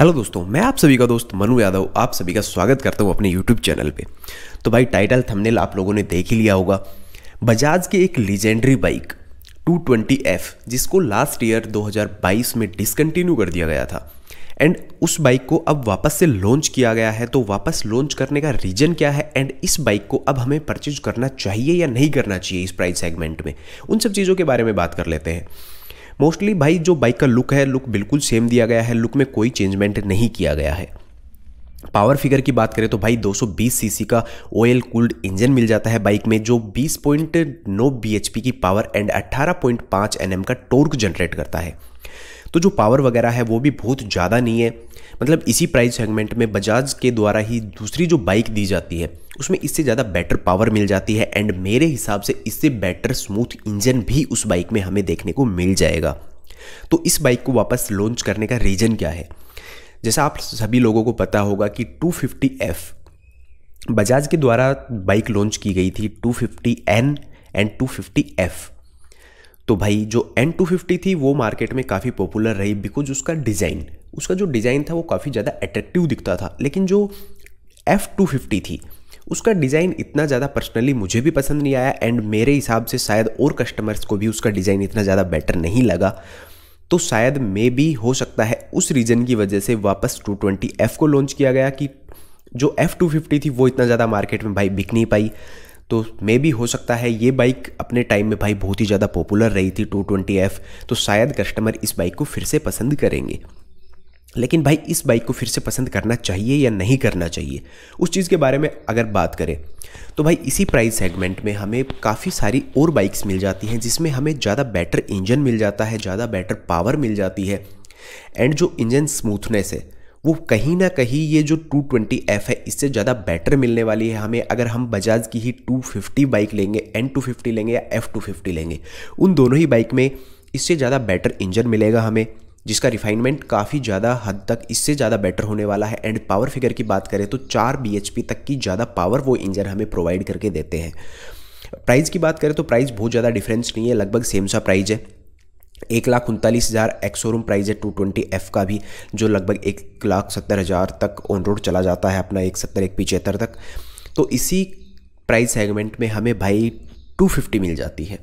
hello दोस्तों मैं आप सभी का दोस्त मनु यादव आप सभी का स्वागत करता हूँ अपने यूट्यूब चैनल पे तो भाई टाइटल थंबनेल आप लोगों ने देख ही लिया होगा बजाज की एक लीजेंडरी बाइक 220F जिसको लास्ट ईयर 2022 में डिसकंटिन्यू कर दिया गया था एंड उस बाइक को अब वापस से लॉन्च किया गया है तो वापस लॉन्च करने का रीजन क्या है एंड इस बाइक को अब हमें परचेज करना चाहिए या नहीं करना चाहिए इस प्राइस सेगमेंट में उन सब चीज़ों के बारे में बात कर लेते हैं मोस्टली भाई जो बाइक का लुक है लुक बिल्कुल सेम दिया गया है लुक में कोई चेंजमेंट नहीं किया गया है पावर फिगर की बात करें तो भाई 220 सीसी का ओयल कूल्ड इंजन मिल जाता है बाइक में जो 20.9 बीएचपी की पावर एंड 18.5 एनएम का टोर्क जनरेट करता है तो जो पावर वगैरह है वो भी बहुत ज़्यादा नहीं है मतलब इसी प्राइस सेगमेंट में बजाज के द्वारा ही दूसरी जो बाइक दी जाती है उसमें इससे ज़्यादा बेटर पावर मिल जाती है एंड मेरे हिसाब से इससे बेटर स्मूथ इंजन भी उस बाइक में हमें देखने को मिल जाएगा तो इस बाइक को वापस लॉन्च करने का रीज़न क्या है जैसा आप सभी लोगों को पता होगा कि 250F बजाज के द्वारा बाइक लॉन्च की गई थी 250N एंड 250F तो भाई जो एन टू फिफ्टी थी वो मार्केट में काफ़ी पॉपुलर रही बिकॉज उसका डिज़ाइन उसका जो डिज़ाइन था वो काफ़ी ज़्यादा अट्रैक्टिव दिखता था लेकिन जो एफ़ टू फिफ्टी थी उसका डिज़ाइन इतना ज़्यादा पर्सनली मुझे भी पसंद नहीं आया एंड मेरे हिसाब से शायद और कस्टमर्स को भी उसका डिज़ाइन इतना ज़्यादा बेटर नहीं लगा तो शायद मे भी हो सकता है उस रीज़न की वजह से वापस एफ़ को लॉन्च किया गया कि जो फिफ्टी थी वो इतना ज़्यादा मार्केट में भाई बिक नहीं पाई तो मे भी हो सकता है ये बाइक अपने टाइम में भाई बहुत ही ज़्यादा पॉपुलर रही थी एफ़ तो शायद कस्टमर इस बाइक को फिर से पसंद करेंगे लेकिन भाई इस बाइक को फिर से पसंद करना चाहिए या नहीं करना चाहिए उस चीज़ के बारे में अगर बात करें तो भाई इसी प्राइस सेगमेंट में हमें काफ़ी सारी और बाइक्स मिल जाती हैं जिसमें हमें ज़्यादा बेटर इंजन मिल जाता है ज़्यादा बेटर पावर मिल जाती है एंड जो इंजन स्मूथनेस है वो कहीं ना कहीं ये जो ट्वेंटी एफ़ है इससे ज़्यादा बेटर मिलने वाली है हमें अगर हम बजाज की ही 250 बाइक लेंगे एन फिफ्टी लेंगे या एफ़ फिफ्टी लेंगे उन दोनों ही बाइक में इससे ज़्यादा बेटर इंजन मिलेगा हमें जिसका रिफाइनमेंट काफ़ी ज़्यादा हद तक इससे ज़्यादा बेटर होने वाला है एंड पावर फिगर की बात करें तो चार बी तक की ज़्यादा पावर वो इंजन हमें प्रोवाइड करके देते हैं प्राइस की बात करें तो प्राइस बहुत ज़्यादा डिफरेंस नहीं है लगभग सेम सा प्राइस है एक लाख उनतालीस हज़ार एक्सोरूम शोरूम है टू ट्वेंटी एफ़ का भी जो लगभग एक लाख सत्तर हज़ार तक ऑन रोड चला जाता है अपना एक सत्तर एक पिचहत्तर तक तो इसी प्राइस सेगमेंट में हमें भाई टू फिफ्टी मिल जाती है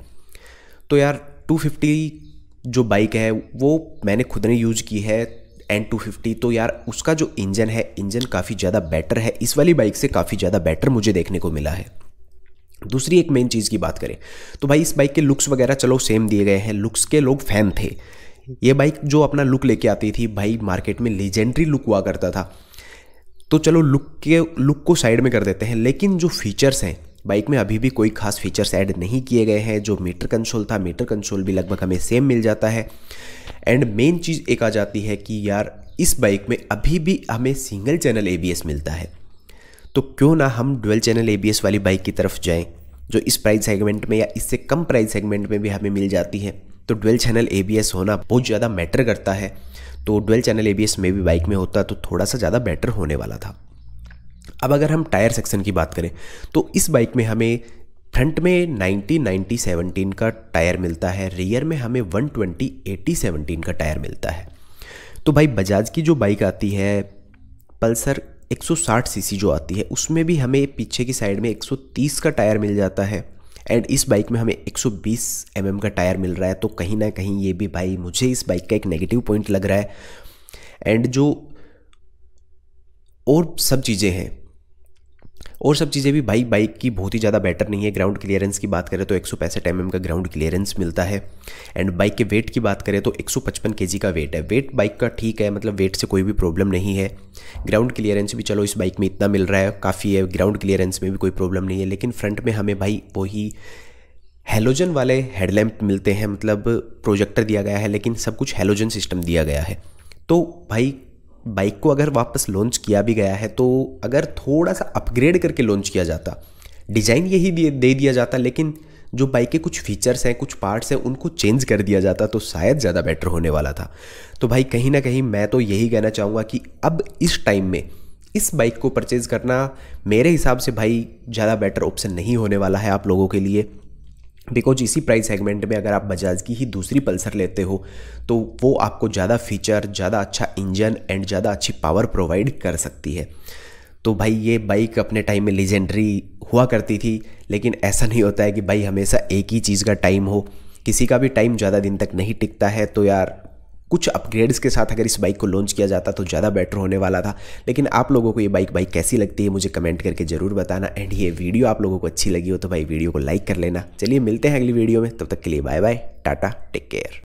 तो यार टू फिफ्टी जो बाइक है वो मैंने खुद ने यूज़ की है एन टू फिफ्टी तो यार उसका जो इंजन है इंजन काफ़ी ज़्यादा बेटर है इस वाली बाइक से काफ़ी ज़्यादा बेटर मुझे देखने को मिला है दूसरी एक मेन चीज़ की बात करें तो भाई इस बाइक के लुक्स वगैरह चलो सेम दिए गए हैं लुक्स के लोग फ़ैन थे ये बाइक जो अपना लुक लेके आती थी भाई मार्केट में लेजेंडरी लुक हुआ करता था तो चलो लुक के लुक को साइड में कर देते हैं लेकिन जो फीचर्स हैं बाइक में अभी भी कोई खास फीचर्स ऐड नहीं किए गए हैं जो मीटर कंसोल था मीटर कंसोल भी लगभग हमें सेम मिल जाता है एंड मेन चीज़ एक आ जाती है कि यार इस बाइक में अभी भी हमें सिंगल चैनल ए मिलता है तो क्यों ना हम डुअल चैनल ए वाली बाइक की तरफ जाएं जो इस प्राइस सेगमेंट में या इससे कम प्राइस सेगमेंट में भी हमें मिल जाती है तो डुअल चैनल ए होना बहुत ज़्यादा मैटर करता है तो डुअल चैनल एबीएस में भी बाइक में होता तो थोड़ा सा ज़्यादा बेटर होने वाला था अब अगर हम टायर सेक्शन की बात करें तो इस बाइक में हमें फ्रंट में 90 90 17 का टायर मिलता है रियर में हमें 120 80 17 का टायर मिलता है तो भाई बजाज की जो बाइक आती है पल्सर 160 सीसी जो आती है उसमें भी हमें पीछे की साइड में 130 का टायर मिल जाता है एंड इस बाइक में हमें 120 एम mm का टायर मिल रहा है तो कहीं ना कहीं ये भी भाई मुझे इस बाइक का एक नेगेटिव पॉइंट लग रहा है एंड जो और सब चीज़ें हैं और सब चीज़ें भी भाई बाइक की बहुत ही ज़्यादा बेटर नहीं है ग्राउंड क्लियरेंस की बात करें तो एक सौ पैंसठ एम mm का ग्राउंड क्लियरेंस मिलता है एंड बाइक के वेट की बात करें तो एक सौ पचपन के जी का वेट है वेट बाइक का ठीक है मतलब वेट से कोई भी प्रॉब्लम नहीं है ग्राउंड क्लियरेंस भी चलो इस बाइक में इतना मिल रहा है काफ़ी है ग्राउंड क्लियरेंस में भी कोई प्रॉब्लम नहीं है लेकिन फ्रंट में हमें भाई वही हेलोजन वाले हेडलैम्प मिलते हैं मतलब प्रोजेक्टर दिया गया है लेकिन सब कुछ हेलोजन सिस्टम दिया गया है तो भाई बाइक को अगर वापस लॉन्च किया भी गया है तो अगर थोड़ा सा अपग्रेड करके लॉन्च किया जाता डिज़ाइन यही दे दिया जाता लेकिन जो बाइक के कुछ फीचर्स हैं कुछ पार्ट्स हैं उनको चेंज कर दिया जाता तो शायद ज़्यादा बेटर होने वाला था तो भाई कहीं ना कहीं मैं तो यही कहना चाहूँगा कि अब इस टाइम में इस बाइक को परचेज़ करना मेरे हिसाब से भाई ज़्यादा बेटर ऑप्शन नहीं होने वाला है आप लोगों के लिए बिकॉज इसी प्राइस सेगमेंट में अगर आप बजाज की ही दूसरी पल्सर लेते हो तो वो आपको ज़्यादा फीचर ज़्यादा अच्छा इंजन एंड ज़्यादा अच्छी पावर प्रोवाइड कर सकती है तो भाई ये बाइक अपने टाइम में लीजेंडरी हुआ करती थी लेकिन ऐसा नहीं होता है कि भाई हमेशा एक ही चीज़ का टाइम हो किसी का भी टाइम ज़्यादा दिन तक नहीं टिकता है तो यार कुछ अपग्रेड्स के साथ अगर इस बाइक को लॉन्च किया जाता तो ज़्यादा बेटर होने वाला था लेकिन आप लोगों को ये बाइक बाइक कैसी लगती है मुझे कमेंट करके ज़रूर बताना एंड ये वीडियो आप लोगों को अच्छी लगी हो तो भाई वीडियो को लाइक कर लेना चलिए मिलते हैं अगली वीडियो में तब तक के लिए bye bye tata take care